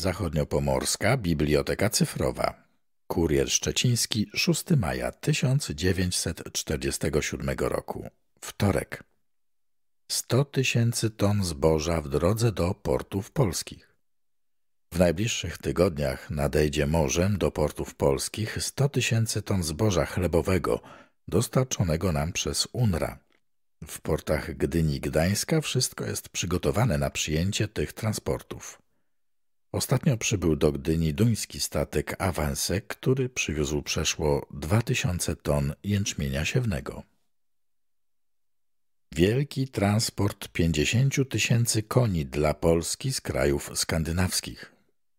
Zachodniopomorska Biblioteka Cyfrowa. Kurier Szczeciński 6 maja 1947 roku. Wtorek. 100 tysięcy ton zboża w drodze do portów polskich. W najbliższych tygodniach nadejdzie morzem do portów polskich 100 tysięcy ton zboża chlebowego dostarczonego nam przez Unra. W portach Gdyni Gdańska wszystko jest przygotowane na przyjęcie tych transportów. Ostatnio przybył do Gdyni duński statek Avanse, który przywiózł przeszło 2000 ton jęczmienia siewnego. Wielki transport 50 tysięcy koni dla Polski z krajów skandynawskich.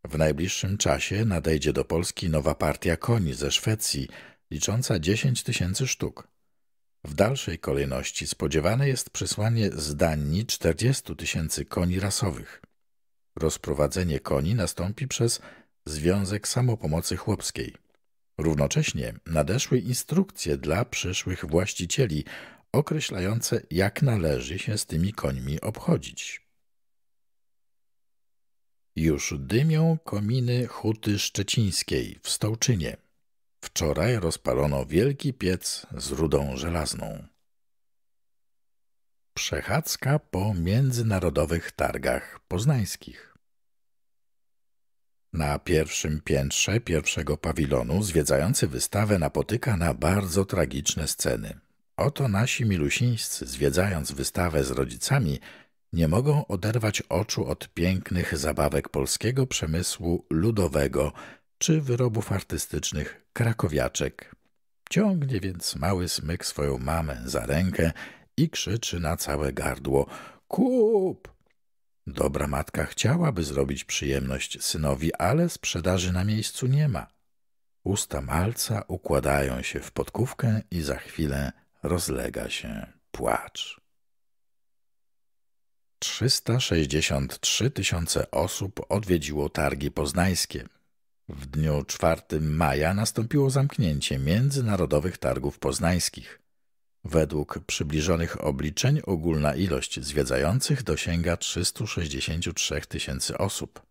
W najbliższym czasie nadejdzie do Polski nowa partia koni ze Szwecji, licząca 10 tysięcy sztuk. W dalszej kolejności spodziewane jest przysłanie z Danii 40 tysięcy koni rasowych. Rozprowadzenie koni nastąpi przez Związek Samopomocy Chłopskiej. Równocześnie nadeszły instrukcje dla przyszłych właścicieli określające, jak należy się z tymi końmi obchodzić. Już dymią kominy huty szczecińskiej w Stołczynie. Wczoraj rozpalono wielki piec z rudą żelazną. Przechadzka po międzynarodowych targach poznańskich. Na pierwszym piętrze pierwszego pawilonu zwiedzający wystawę napotyka na bardzo tragiczne sceny. Oto nasi milusińscy, zwiedzając wystawę z rodzicami, nie mogą oderwać oczu od pięknych zabawek polskiego przemysłu ludowego czy wyrobów artystycznych krakowiaczek. Ciągnie więc mały smyk swoją mamę za rękę i krzyczy na całe gardło – kup! Dobra matka chciałaby zrobić przyjemność synowi, ale sprzedaży na miejscu nie ma. Usta malca układają się w podkówkę i za chwilę rozlega się płacz. 363 tysiące osób odwiedziło targi poznańskie. W dniu 4 maja nastąpiło zamknięcie międzynarodowych targów poznańskich. Według przybliżonych obliczeń ogólna ilość zwiedzających dosięga 363 tysięcy osób.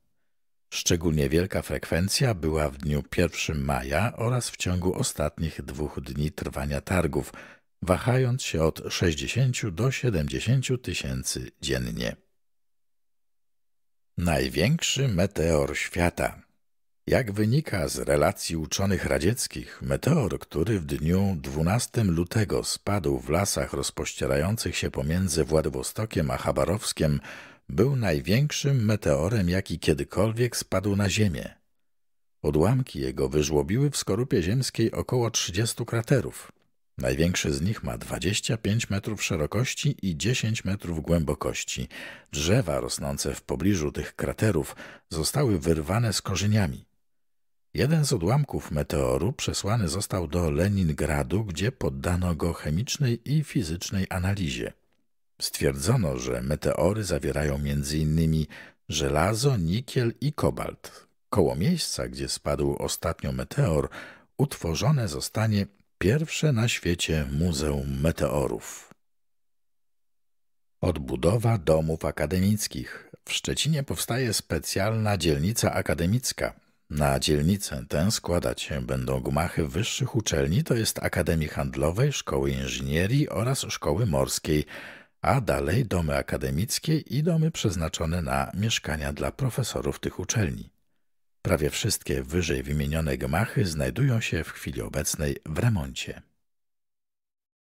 Szczególnie wielka frekwencja była w dniu 1 maja oraz w ciągu ostatnich dwóch dni trwania targów, wahając się od 60 do 70 tysięcy dziennie. Największy meteor świata jak wynika z relacji uczonych radzieckich, meteor, który w dniu 12 lutego spadł w lasach rozpościerających się pomiędzy Władywostokiem a Chabarowskiem, był największym meteorem, jaki kiedykolwiek spadł na Ziemię. Odłamki jego wyżłobiły w skorupie ziemskiej około 30 kraterów. Największy z nich ma 25 metrów szerokości i 10 metrów głębokości. Drzewa rosnące w pobliżu tych kraterów zostały wyrwane z korzeniami. Jeden z odłamków meteoru przesłany został do Leningradu, gdzie poddano go chemicznej i fizycznej analizie. Stwierdzono, że meteory zawierają m.in. żelazo, nikiel i kobalt. Koło miejsca, gdzie spadł ostatnio meteor, utworzone zostanie pierwsze na świecie Muzeum Meteorów. Odbudowa domów akademickich. W Szczecinie powstaje specjalna dzielnica akademicka, na dzielnicę tę składać się będą gmachy wyższych uczelni, to jest Akademii Handlowej, Szkoły Inżynierii oraz Szkoły Morskiej, a dalej domy akademickie i domy przeznaczone na mieszkania dla profesorów tych uczelni. Prawie wszystkie wyżej wymienione gmachy znajdują się w chwili obecnej w remoncie.